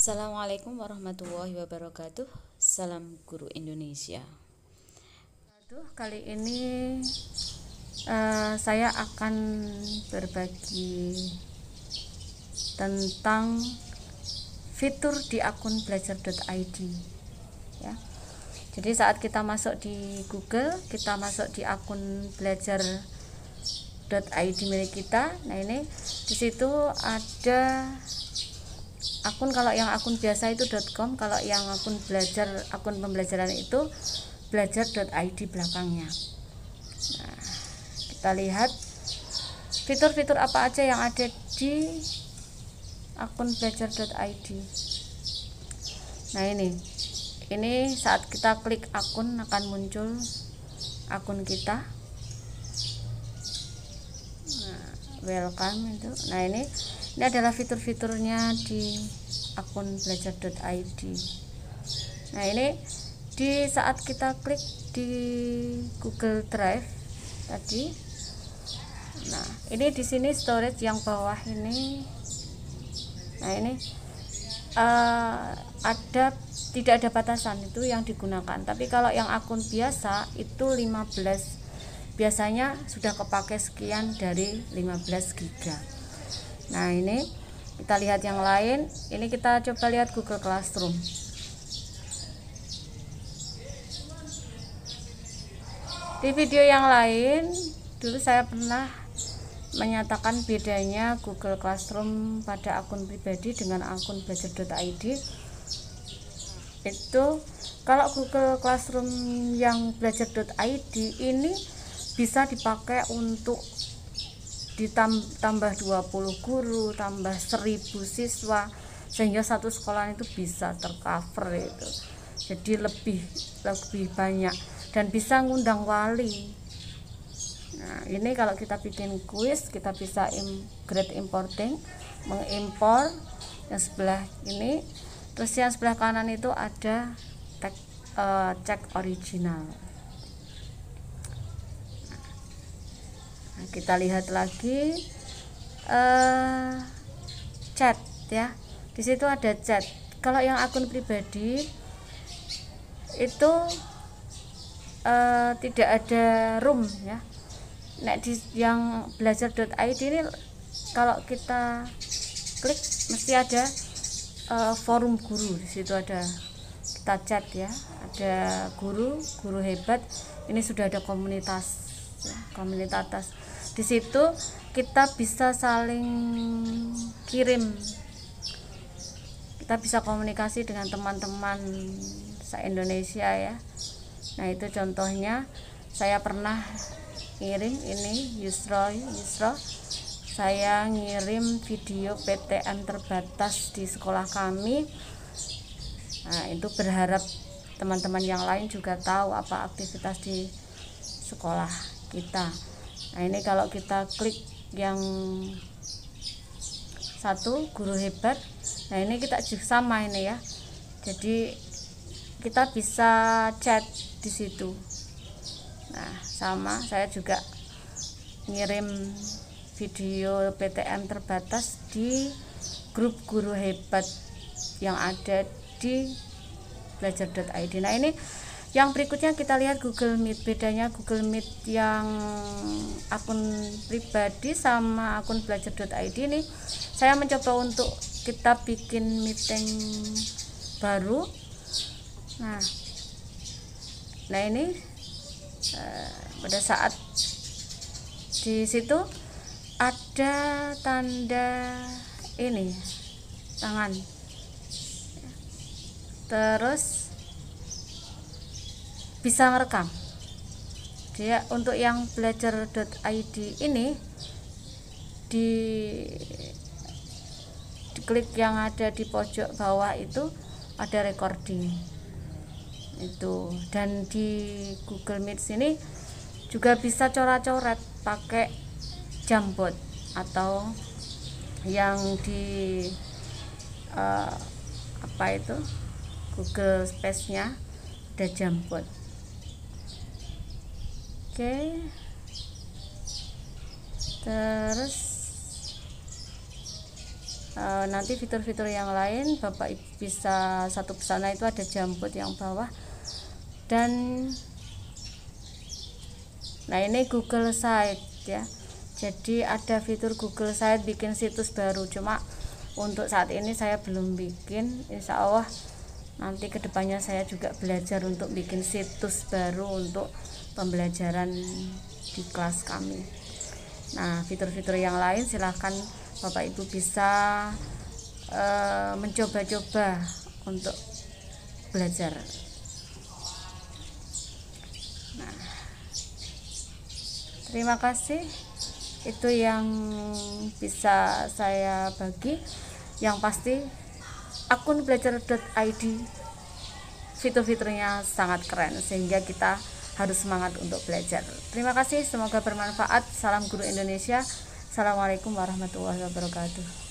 Assalamualaikum warahmatullahi wabarakatuh. Salam guru Indonesia. kali ini uh, saya akan berbagi tentang fitur di akun belajar.id ya. Jadi saat kita masuk di Google, kita masuk di akun belajar.id milik kita. Nah, ini di situ ada akun kalau yang akun biasa itu .com kalau yang akun belajar akun pembelajaran itu belajar.id belakangnya nah, kita lihat fitur-fitur apa aja yang ada di akun belajar.id nah ini ini saat kita klik akun akan muncul akun kita welcome itu nah ini ini adalah fitur-fiturnya di akun belajar.id nah ini di saat kita klik di Google Drive tadi nah ini di sini storage yang bawah ini nah ini uh, ada tidak ada batasan itu yang digunakan tapi kalau yang akun biasa itu 15 biasanya sudah kepake sekian dari 15 giga nah ini kita lihat yang lain ini kita coba lihat Google Classroom di video yang lain dulu saya pernah menyatakan bedanya Google Classroom pada akun pribadi dengan akun belajar.id itu kalau Google Classroom yang belajar.id ini bisa dipakai untuk ditambah 20 guru tambah 1000 siswa sehingga satu sekolah itu bisa tercover itu jadi lebih lebih banyak dan bisa ngundang wali nah ini kalau kita bikin kuis kita bisa im, grade importing mengimpor yang sebelah ini terus yang sebelah kanan itu ada tek, uh, cek original kita lihat lagi uh, chat ya di situ ada chat kalau yang akun pribadi itu uh, tidak ada room ya nah di yang belajar.id ini kalau kita klik mesti ada uh, forum guru di situ ada kita chat ya ada guru guru hebat ini sudah ada komunitas Ya, komunitas di situ kita bisa saling kirim kita bisa komunikasi dengan teman-teman se Indonesia ya nah itu contohnya saya pernah ngirim ini Yusro Yusro saya ngirim video PTN terbatas di sekolah kami nah itu berharap teman-teman yang lain juga tahu apa aktivitas di sekolah kita nah ini kalau kita klik yang satu guru hebat nah ini kita juga sama ini ya jadi kita bisa chat di situ nah sama saya juga ngirim video PTM terbatas di grup guru hebat yang ada di belajar.id nah ini yang berikutnya kita lihat Google Meet bedanya Google Meet yang akun pribadi sama akun belajar.id ini saya mencoba untuk kita bikin meeting baru nah nah ini eh, pada saat di situ ada tanda ini tangan terus bisa merekam dia untuk yang belajar.id ini di klik yang ada di pojok bawah itu ada recording itu dan di Google Meet sini juga bisa coret-coret pakai jambot atau yang di uh, apa itu Google Space-nya ada jambot Oke, terus eh, nanti fitur-fitur yang lain Bapak bisa satu pesana itu ada jambut yang bawah dan nah ini Google Site ya jadi ada fitur Google Site bikin situs baru cuma untuk saat ini saya belum bikin Insya Allah nanti kedepannya saya juga belajar untuk bikin situs baru untuk pembelajaran di kelas kami. Nah, fitur-fitur yang lain silahkan Bapak Ibu bisa e, mencoba-coba untuk belajar. Nah, terima kasih. Itu yang bisa saya bagi. Yang pasti akun belajar.id fitur-fiturnya sangat keren sehingga kita harus semangat untuk belajar. Terima kasih, semoga bermanfaat. Salam Guru Indonesia. Assalamualaikum warahmatullahi wabarakatuh.